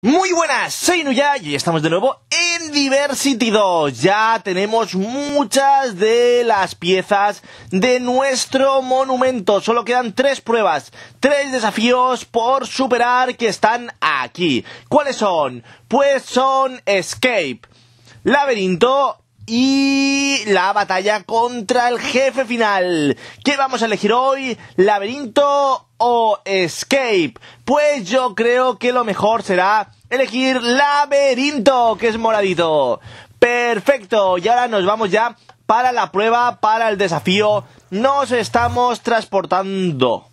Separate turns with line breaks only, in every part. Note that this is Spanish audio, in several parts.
Muy buenas, soy Nuya y estamos de nuevo en Diversity 2. Ya tenemos muchas de las piezas de nuestro monumento. Solo quedan tres pruebas, tres desafíos por superar que están aquí. ¿Cuáles son? Pues son Escape, Laberinto y la batalla contra el jefe final. ¿Qué vamos a elegir hoy? ¿Laberinto o Escape? Pues yo creo que lo mejor será elegir Laberinto, que es moradito. Perfecto, y ahora nos vamos ya para la prueba, para el desafío. Nos estamos transportando.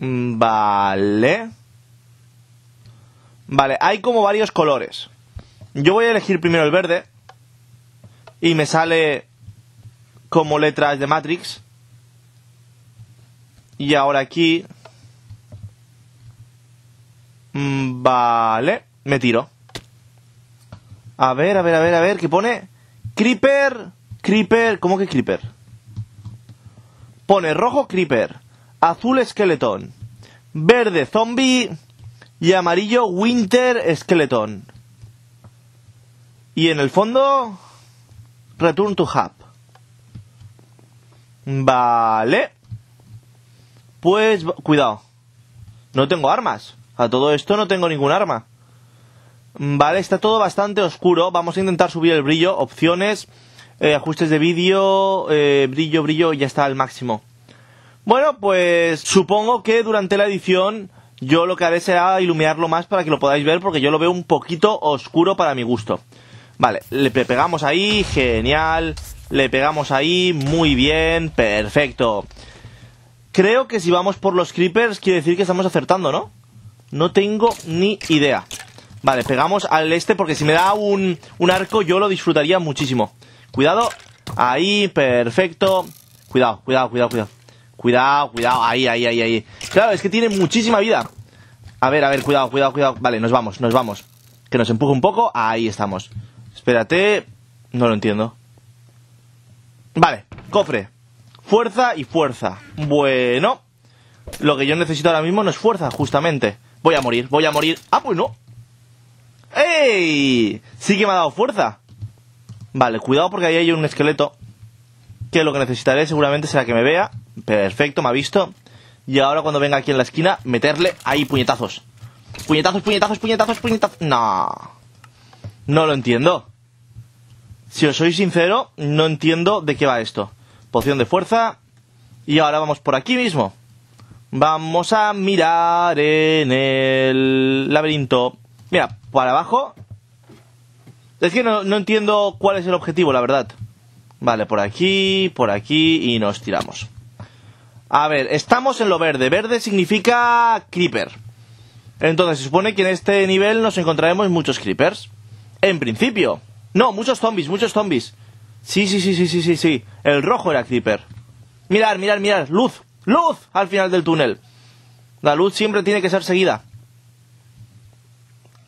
Mm, vale. Vale, hay como varios colores. Yo voy a elegir primero el verde. Y me sale como letras de Matrix. Y ahora aquí... Mm, vale, me tiro. A ver, a ver, a ver, a ver, ¿qué pone? Creeper, Creeper, ¿cómo que Creeper? Pone rojo Creeper, azul esqueletón, verde zombie y amarillo Winter esqueletón. Y en el fondo, Return to Hub. Vale. Pues cuidado. No tengo armas. A todo esto no tengo ningún arma. Mm, vale, está todo bastante oscuro. Vamos a intentar subir el brillo. Opciones, eh, ajustes de vídeo, eh, brillo, brillo, ya está al máximo. Bueno, pues supongo que durante la edición yo lo que haré será iluminarlo más para que lo podáis ver porque yo lo veo un poquito oscuro para mi gusto. Vale, le pegamos ahí, genial. Le pegamos ahí, muy bien, perfecto. Creo que si vamos por los creepers quiere decir que estamos acertando, ¿no? No tengo ni idea. Vale, pegamos al este porque si me da un, arco yo lo disfrutaría muchísimo. Cuidado. Ahí, perfecto. Cuidado, cuidado, cuidado, cuidado. Cuidado, cuidado. Ahí, ahí, ahí, ahí. Claro, es que tiene muchísima vida. A ver, a ver, cuidado, cuidado, cuidado. Vale, nos vamos, nos vamos. Que nos empuje un poco. Ahí estamos. Espérate. No lo entiendo. Vale, cofre. Fuerza y fuerza. Bueno, lo que yo necesito ahora mismo no es fuerza, justamente. Voy a morir, voy a morir. Ah, pues no. ¡Ey! Sí que me ha dado fuerza. Vale, cuidado porque ahí hay un esqueleto. Que lo que necesitaré seguramente será que me vea. Perfecto, me ha visto. Y ahora cuando venga aquí en la esquina, meterle ahí puñetazos. Puñetazos, puñetazos, puñetazos, puñetazos. No. No lo entiendo. Si os soy sincero, no entiendo de qué va esto. Poción de fuerza. Y ahora vamos por aquí mismo. Vamos a mirar en el laberinto. Mira, para abajo. Es que no, no entiendo cuál es el objetivo, la verdad. Vale, por aquí, por aquí y nos tiramos. A ver, estamos en lo verde. Verde significa creeper. Entonces se supone que en este nivel nos encontraremos muchos creepers. En principio. No, muchos zombies, muchos zombies. Sí, sí, sí, sí, sí, sí, sí. El rojo era Creeper. Mirar, mirar, mirar. Luz, luz al final del túnel. La luz siempre tiene que ser seguida.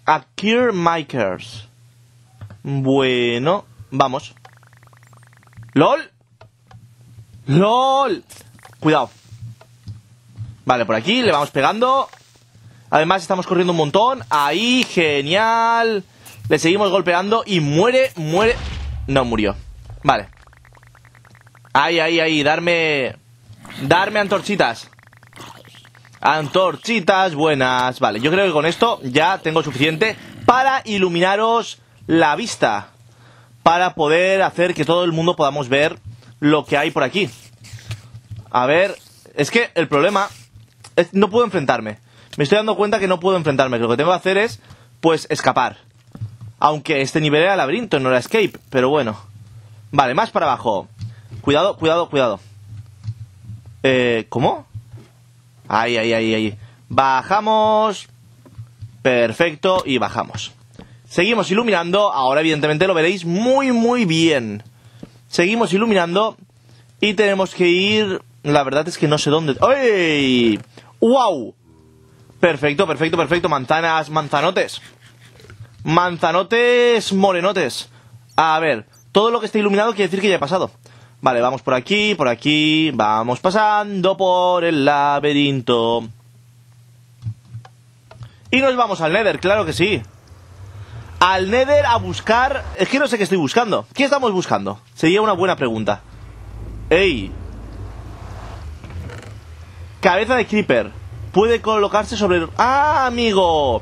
A Makers. Bueno, vamos. ¡LOL! ¡LOL! Cuidado. Vale, por aquí le vamos pegando. Además estamos corriendo un montón. Ahí, genial. Le seguimos golpeando y muere, muere. No murió. Vale. ay ay ay Darme... Darme antorchitas. Antorchitas buenas. Vale, yo creo que con esto ya tengo suficiente para iluminaros la vista. Para poder hacer que todo el mundo podamos ver lo que hay por aquí. A ver, es que el problema es no puedo enfrentarme. Me estoy dando cuenta que no puedo enfrentarme. lo que tengo que hacer es, pues, escapar. Aunque este nivel era laberinto, no era escape, pero bueno. Vale, más para abajo. Cuidado, cuidado, cuidado. Eh, ¿Cómo? Ahí, ahí, ahí, ahí. Bajamos. Perfecto, y bajamos. Seguimos iluminando. Ahora, evidentemente, lo veréis muy, muy bien. Seguimos iluminando. Y tenemos que ir... La verdad es que no sé dónde... ¡Ay! ¡Wow! Perfecto, perfecto, perfecto. Manzanas, manzanotes. Manzanotes, morenotes. A ver, todo lo que esté iluminado quiere decir que ya he pasado. Vale, vamos por aquí, por aquí, vamos pasando por el laberinto. Y nos vamos al Nether, claro que sí. Al Nether a buscar... Es que no sé qué estoy buscando. ¿Qué estamos buscando? Sería una buena pregunta. ¡Ey! Cabeza de Creeper. Puede colocarse sobre... ¡Ah, amigo!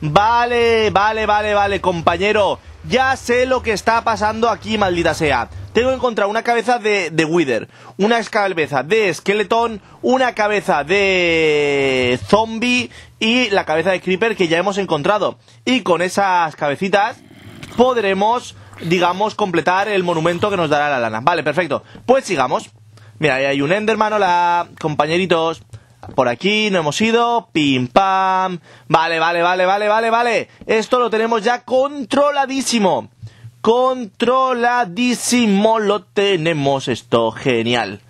Vale, vale, vale, vale, compañero. Ya sé lo que está pasando aquí, maldita sea. Tengo que encontrar una cabeza de, de Wither, una cabeza de Esqueletón, una cabeza de Zombie y la cabeza de Creeper que ya hemos encontrado. Y con esas cabecitas podremos, digamos, completar el monumento que nos dará la lana. Vale, perfecto. Pues sigamos. Mira, ahí hay un Enderman, hola, compañeritos por aquí no hemos ido, pim pam. Vale, vale, vale, vale, vale, vale. Esto lo tenemos ya controladísimo. Controladísimo lo tenemos esto, genial.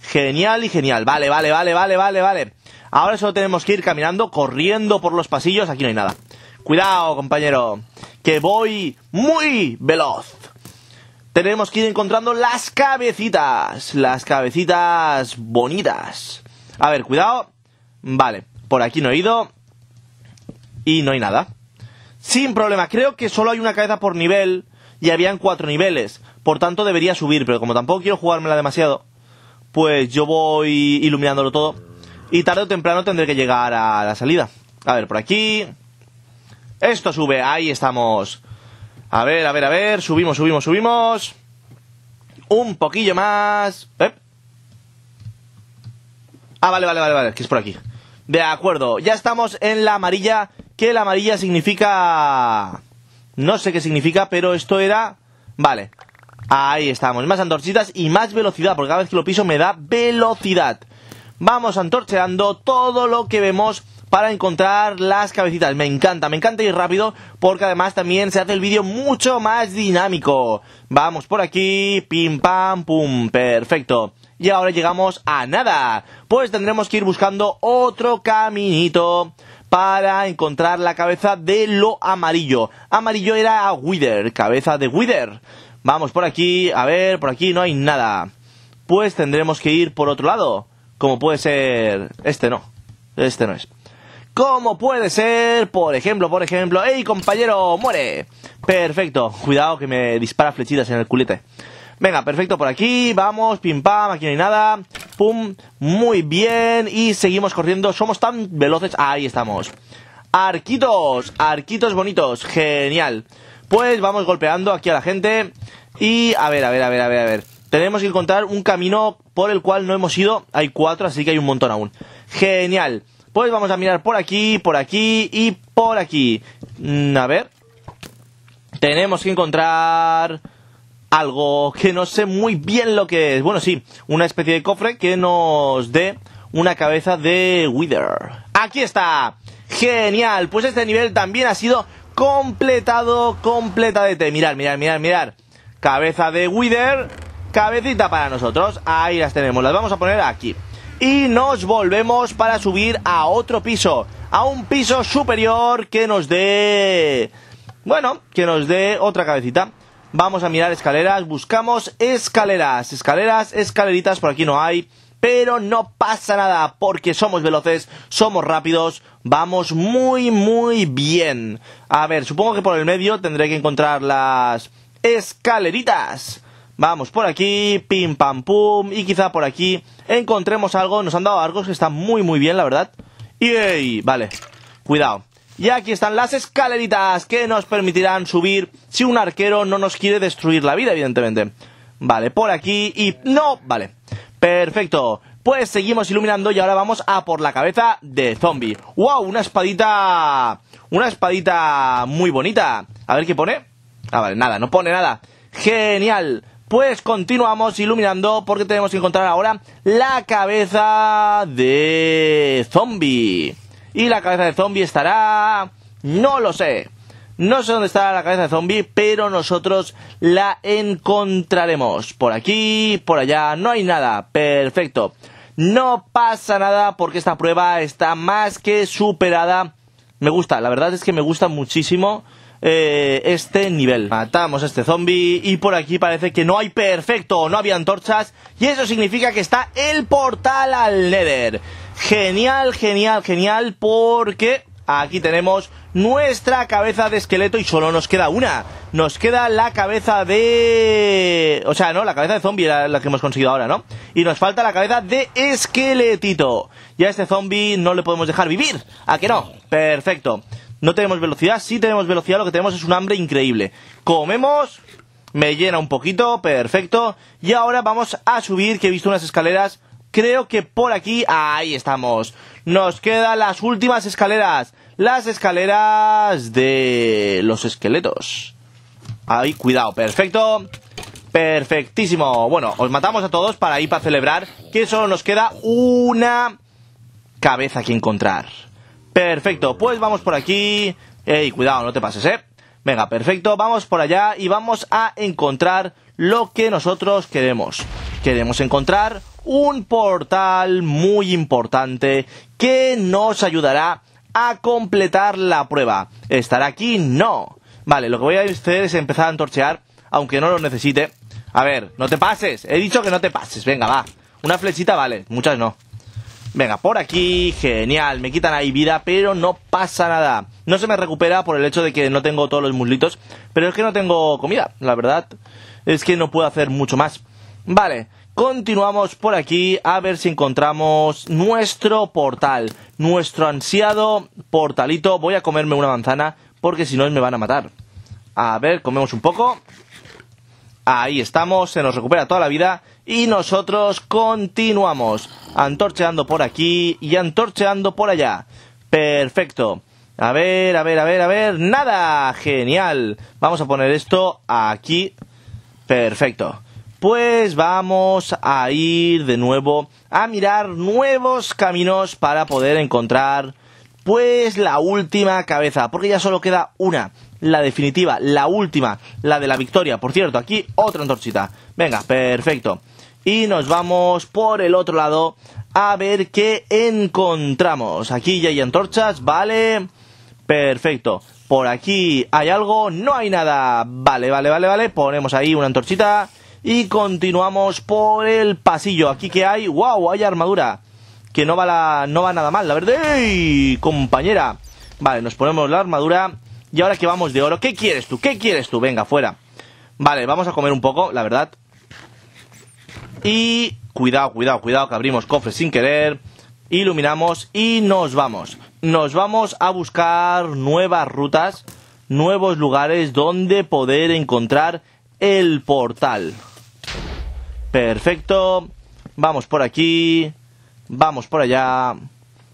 Genial y genial. Vale, vale, vale, vale, vale, vale. Ahora solo tenemos que ir caminando, corriendo por los pasillos, aquí no hay nada. Cuidado, compañero, que voy muy veloz. Tenemos que ir encontrando las cabecitas, las cabecitas bonitas. A ver, cuidado. Vale, por aquí no he ido. Y no hay nada. Sin problema, creo que solo hay una cabeza por nivel. Y habían cuatro niveles. Por tanto, debería subir. Pero como tampoco quiero jugármela demasiado, pues yo voy iluminándolo todo. Y tarde o temprano tendré que llegar a la salida. A ver, por aquí. Esto sube, ahí estamos. A ver, a ver, a ver. Subimos, subimos, subimos. Un poquillo más. Ah, vale, vale, vale, vale, que es por aquí. De acuerdo, ya estamos en la amarilla, que la amarilla significa... No sé qué significa, pero esto era... Vale, ahí estamos. Más antorchitas y más velocidad, porque cada vez que lo piso me da velocidad. Vamos antorcheando todo lo que vemos para encontrar las cabecitas. Me encanta, me encanta ir rápido porque además también se hace el vídeo mucho más dinámico. Vamos por aquí, pim pam pum, perfecto y ahora llegamos a nada. Pues tendremos que ir buscando otro caminito para encontrar la cabeza de lo amarillo. Amarillo era a Wither, cabeza de Wither. Vamos por aquí, a ver, por aquí no hay nada. Pues tendremos que ir por otro lado, como puede ser... Este no, este no es. Como puede ser, por ejemplo, por ejemplo... ¡Ey, compañero, muere! Perfecto, cuidado que me dispara flechitas en el culete. Venga, perfecto por aquí, vamos, pim pam, aquí no hay nada, pum, muy bien, y seguimos corriendo, somos tan veloces, ahí estamos. Arquitos, arquitos bonitos, genial. Pues vamos golpeando aquí a la gente, y a ver, a ver, a ver, a ver, a ver. Tenemos que encontrar un camino por el cual no hemos ido, hay cuatro, así que hay un montón aún. Genial. Pues vamos a mirar por aquí, por aquí y por aquí. Mm, a ver. Tenemos que encontrar algo que no sé muy bien lo que es. Bueno, sí, una especie de cofre que nos dé una cabeza de Wither. Aquí está. Genial. Pues este nivel también ha sido completado, completadete. Mirad, mirad, mirad, mirad. Cabeza de Wither, cabecita para nosotros. Ahí las tenemos, las vamos a poner aquí. Y nos volvemos para subir a otro piso, a un piso superior que nos dé... Bueno, que nos dé otra cabecita. Vamos a mirar escaleras, buscamos escaleras, escaleras, escaleritas, por aquí no hay, pero no pasa nada porque somos veloces, somos rápidos, vamos muy muy bien. A ver, supongo que por el medio tendré que encontrar las escaleritas. Vamos por aquí, pim pam pum, y quizá por aquí encontremos algo, nos han dado algo que está muy muy bien la verdad. Y vale, cuidado. Y aquí están las escaleritas que nos permitirán subir si un arquero no nos quiere destruir la vida, evidentemente. Vale, por aquí y... ¡No! Vale. Perfecto. Pues seguimos iluminando y ahora vamos a por la cabeza de zombie. ¡Wow! Una espadita... Una espadita muy bonita. A ver qué pone. Ah, vale, nada, no pone nada. Genial. Pues continuamos iluminando porque tenemos que encontrar ahora la cabeza de zombie. Y la cabeza de zombie estará... No lo sé. No sé dónde está la cabeza de zombie, pero nosotros la encontraremos. Por aquí, por allá, no hay nada. Perfecto. No pasa nada porque esta prueba está más que superada. Me gusta, la verdad es que me gusta muchísimo eh, este nivel. Matamos a este zombie y por aquí parece que no hay perfecto, no había antorchas. Y eso significa que está el portal al Nether. Genial, genial, genial, porque aquí tenemos nuestra cabeza de esqueleto y solo nos queda una. Nos queda la cabeza de... O sea, no, la cabeza de zombie era la que hemos conseguido ahora, ¿no? Y nos falta la cabeza de esqueletito. Ya a este zombie no le podemos dejar vivir. ¿A que no? Perfecto. No tenemos velocidad, sí tenemos velocidad, lo que tenemos es un hambre increíble. Comemos, me llena un poquito, perfecto. Y ahora vamos a subir, que he visto unas escaleras Creo que por aquí, ahí estamos. Nos quedan las últimas escaleras. Las escaleras de los esqueletos. Ahí, cuidado, perfecto. Perfectísimo. Bueno, os matamos a todos para ir para celebrar que solo nos queda una cabeza que encontrar. Perfecto, pues vamos por aquí. Ey, cuidado, no te pases, ¿eh? Venga, perfecto, vamos por allá y vamos a encontrar lo que nosotros queremos. Queremos encontrar un portal muy importante que nos ayudará a completar la prueba. ¿Estará aquí? No. Vale, lo que voy a hacer es empezar a antorchear, aunque no lo necesite. A ver, no te pases. He dicho que no te pases. Venga, va. Una flechita vale, muchas no. Venga, por aquí, genial. Me quitan ahí vida, pero no pasa nada. No se me recupera por el hecho de que no tengo todos los muslitos. Pero es que no tengo comida, la verdad. Es que no puedo hacer mucho más. Vale, Continuamos por aquí a ver si encontramos nuestro portal, nuestro ansiado portalito. Voy a comerme una manzana porque si no me van a matar. A ver, comemos un poco. Ahí estamos, se nos recupera toda la vida y nosotros continuamos antorcheando por aquí y antorcheando por allá. Perfecto. A ver, a ver, a ver, a ver. Nada, genial. Vamos a poner esto aquí. Perfecto pues vamos a ir de nuevo a mirar nuevos caminos para poder encontrar pues la última cabeza, porque ya solo queda una, la definitiva, la última, la de la victoria. Por cierto, aquí otra antorchita. Venga, perfecto. Y nos vamos por el otro lado a ver qué encontramos. Aquí ya hay antorchas, vale. Perfecto. Por aquí hay algo, no hay nada. Vale, vale, vale, vale. Ponemos ahí una antorchita. Y continuamos por el pasillo. Aquí que hay, wow, hay armadura. Que no va, la, no va nada mal, la verdad. ¡Ey, compañera! Vale, nos ponemos la armadura. Y ahora que vamos de oro, ¿qué quieres tú? ¿Qué quieres tú? Venga, fuera. Vale, vamos a comer un poco, la verdad. Y cuidado, cuidado, cuidado, que abrimos cofres sin querer. Iluminamos y nos vamos. Nos vamos a buscar nuevas rutas, nuevos lugares donde poder encontrar el portal. Perfecto. Vamos por aquí. Vamos por allá.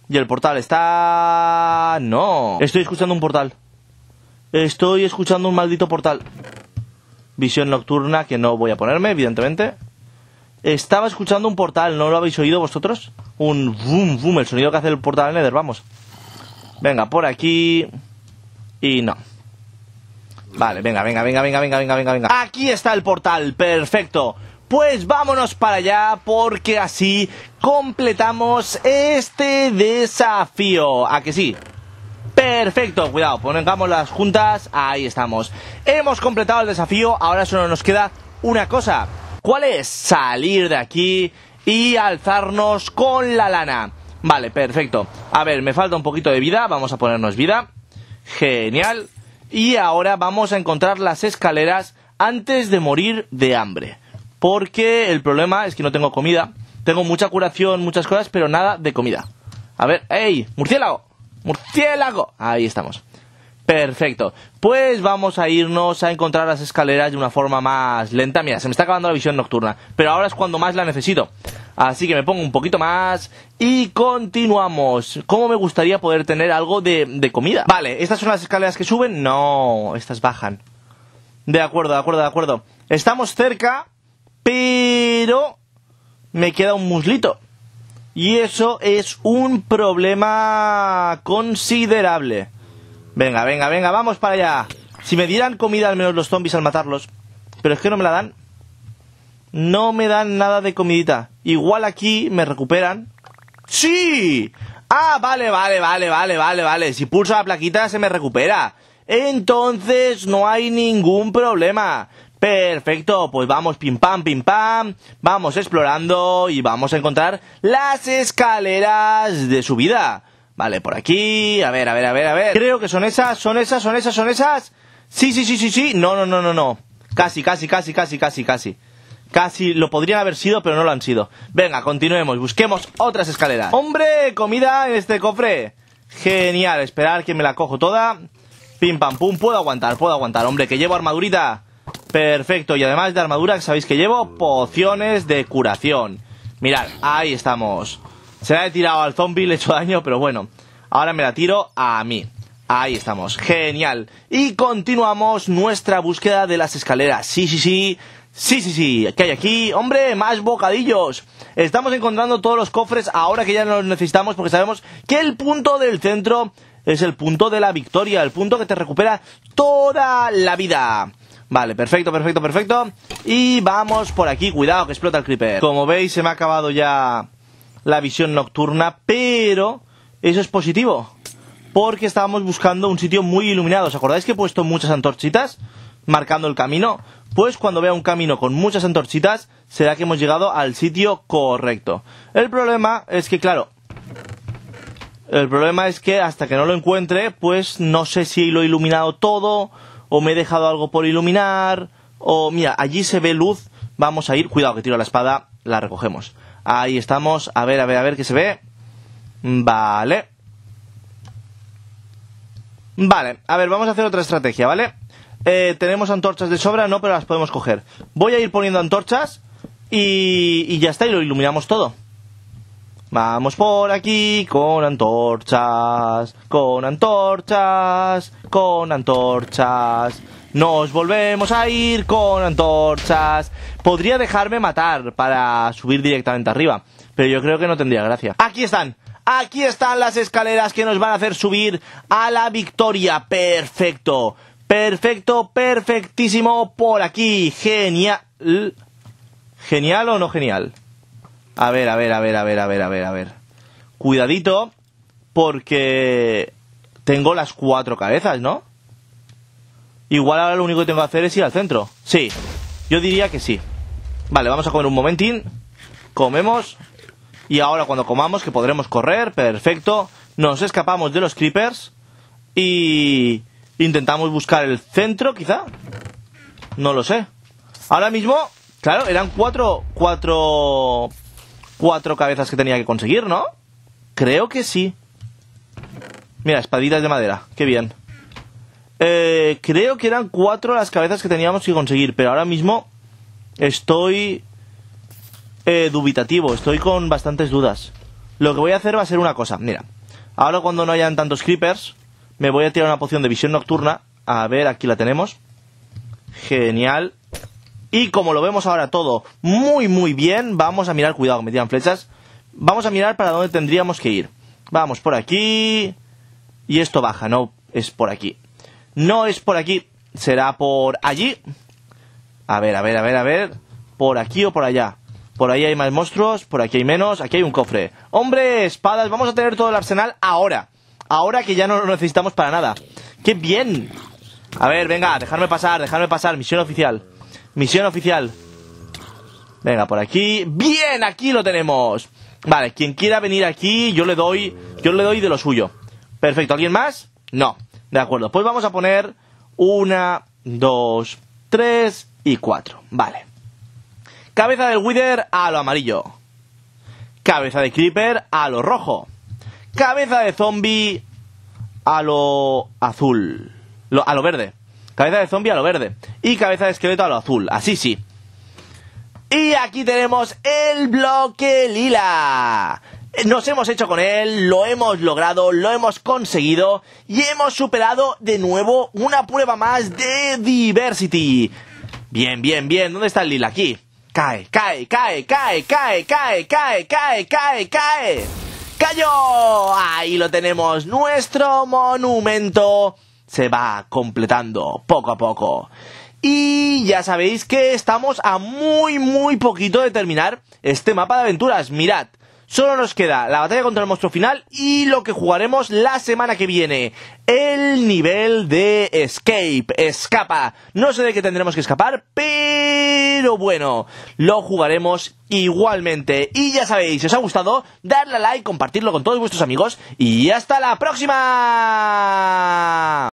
Y el portal está... No. Estoy escuchando un portal. Estoy escuchando un maldito portal. Visión nocturna que no voy a ponerme, evidentemente. Estaba escuchando un portal, ¿no lo habéis oído vosotros? Un boom, boom, el sonido que hace el portal Nether, vamos. Venga, por aquí. Y no. Vale, venga, venga, venga, venga, venga, venga, venga, venga. Aquí está el portal, perfecto. Pues vámonos para allá porque así completamos este desafío. ¿A que sí? Perfecto, cuidado, pongamos las juntas, ahí estamos. Hemos completado el desafío, ahora solo nos queda una cosa. ¿Cuál es? Salir de aquí y alzarnos con la lana. Vale, perfecto. A ver, me falta un poquito de vida, vamos a ponernos vida. Genial. Y ahora vamos a encontrar las escaleras antes de morir de hambre porque el problema es que no tengo comida. Tengo mucha curación, muchas cosas, pero nada de comida. A ver, ¡ey! ¡Murciélago! ¡Murciélago! Ahí estamos. Perfecto. Pues vamos a irnos a encontrar las escaleras de una forma más lenta. Mira, se me está acabando la visión nocturna, pero ahora es cuando más la necesito. Así que me pongo un poquito más y continuamos. ¿Cómo me gustaría poder tener algo de, de comida? Vale, ¿estas son las escaleras que suben? No, estas bajan. De acuerdo, de acuerdo, de acuerdo. Estamos cerca pero me queda un muslito. Y eso es un problema considerable. Venga, venga, venga, vamos para allá. Si me dieran comida al menos los zombies al matarlos. Pero es que no me la dan. No me dan nada de comidita. Igual aquí me recuperan. ¡Sí! Ah, vale, vale, vale, vale, vale, vale. Si pulso la plaquita se me recupera. Entonces no hay ningún problema. Perfecto, pues vamos pim pam pim pam, vamos explorando y vamos a encontrar las escaleras de subida. Vale, por aquí, a ver, a ver, a ver, a ver. Creo que son esas, son esas, son esas, son esas. Sí, sí, sí, sí, sí. No, no, no, no, no. Casi, casi, casi, casi, casi, casi. Casi lo podrían haber sido, pero no lo han sido. Venga, continuemos, busquemos otras escaleras. Hombre, comida en este cofre. Genial, esperar que me la cojo toda. Pim pam pum, puedo aguantar, puedo aguantar. Hombre, que llevo armadurita. Perfecto, y además de armadura, sabéis que llevo pociones de curación. Mirad, ahí estamos. Se la he tirado al zombie, le he hecho daño, pero bueno. Ahora me la tiro a mí. Ahí estamos, genial. Y continuamos nuestra búsqueda de las escaleras. Sí, sí, sí. Sí, sí, sí. ¿Qué hay aquí? ¡Hombre, más bocadillos! Estamos encontrando todos los cofres ahora que ya no los necesitamos porque sabemos que el punto del centro es el punto de la victoria, el punto que te recupera toda la vida. Vale, perfecto, perfecto, perfecto. Y vamos por aquí, cuidado que explota el creeper. Como veis se me ha acabado ya la visión nocturna, pero eso es positivo. Porque estábamos buscando un sitio muy iluminado. ¿Os acordáis que he puesto muchas antorchitas marcando el camino? Pues cuando vea un camino con muchas antorchitas, será que hemos llegado al sitio correcto. El problema es que, claro, el problema es que hasta que no lo encuentre, pues no sé si lo he iluminado todo o me he dejado algo por iluminar, o mira, allí se ve luz, vamos a ir, cuidado que tiro la espada, la recogemos. Ahí estamos, a ver, a ver, a ver qué se ve. Vale. Vale, a ver, vamos a hacer otra estrategia, ¿vale? Eh, tenemos antorchas de sobra, no, pero las podemos coger. Voy a ir poniendo antorchas y, y ya está, y lo iluminamos todo. Vamos por aquí con antorchas, con antorchas, con antorchas. Nos volvemos a ir con antorchas. Podría dejarme matar para subir directamente arriba, pero yo creo que no tendría gracia. Aquí están. Aquí están las escaleras que nos van a hacer subir a la victoria. Perfecto. Perfecto, perfectísimo por aquí. Genial. ¿Genial o no genial? A ver, a ver, a ver, a ver, a ver, a ver, a ver. Cuidadito, porque tengo las cuatro cabezas, ¿no? Igual ahora lo único que tengo que hacer es ir al centro. Sí, yo diría que sí. Vale, vamos a comer un momentín. Comemos. Y ahora cuando comamos, que podremos correr, perfecto. Nos escapamos de los creepers. Y intentamos buscar el centro, quizá. No lo sé. Ahora mismo, claro, eran cuatro, cuatro cuatro cabezas que tenía que conseguir, ¿no? Creo que sí. Mira, espaditas de madera. Qué bien. Eh, creo que eran cuatro las cabezas que teníamos que conseguir, pero ahora mismo estoy eh, dubitativo, estoy con bastantes dudas. Lo que voy a hacer va a ser una cosa, mira. Ahora cuando no hayan tantos creepers, me voy a tirar una poción de visión nocturna. A ver, aquí la tenemos. Genial. Y como lo vemos ahora todo muy muy bien, vamos a mirar, cuidado que me tiran flechas, vamos a mirar para dónde tendríamos que ir. Vamos por aquí y esto baja, no es por aquí. No es por aquí, será por allí. A ver, a ver, a ver, a ver, por aquí o por allá. Por ahí hay más monstruos, por aquí hay menos, aquí hay un cofre. Hombre, espadas, vamos a tener todo el arsenal ahora. Ahora que ya no lo necesitamos para nada. ¡Qué bien! A ver, venga, dejarme pasar, dejarme pasar, misión oficial. Misión oficial. Venga, por aquí. ¡Bien! Aquí lo tenemos. Vale, quien quiera venir aquí, yo le doy. Yo le doy de lo suyo. Perfecto. ¿Alguien más? No. De acuerdo. Pues vamos a poner. Una, dos, tres y cuatro. Vale. Cabeza del Wither a lo amarillo. Cabeza de Creeper a lo rojo. Cabeza de zombie a lo azul. a lo verde. Cabeza de zombie a lo verde. Y cabeza de esqueleto a lo azul. Así sí. Y aquí tenemos el bloque lila. Nos hemos hecho con él, lo hemos logrado, lo hemos conseguido y hemos superado de nuevo una prueba más de Diversity. Bien, bien, bien. ¿Dónde está el lila? Aquí. Cae, cae, cae, cae, cae, cae, cae, cae, cae, cae. ¡Cayó! Ahí lo tenemos, nuestro monumento se va completando poco a poco. Y ya sabéis que estamos a muy, muy poquito de terminar este mapa de aventuras. Mirad, solo nos queda la batalla contra el monstruo final y lo que jugaremos la semana que viene. El nivel de escape, escapa. No sé de qué tendremos que escapar, pero bueno, lo jugaremos igualmente. Y ya sabéis, si os ha gustado, darle a like, compartirlo con todos vuestros amigos y hasta la próxima.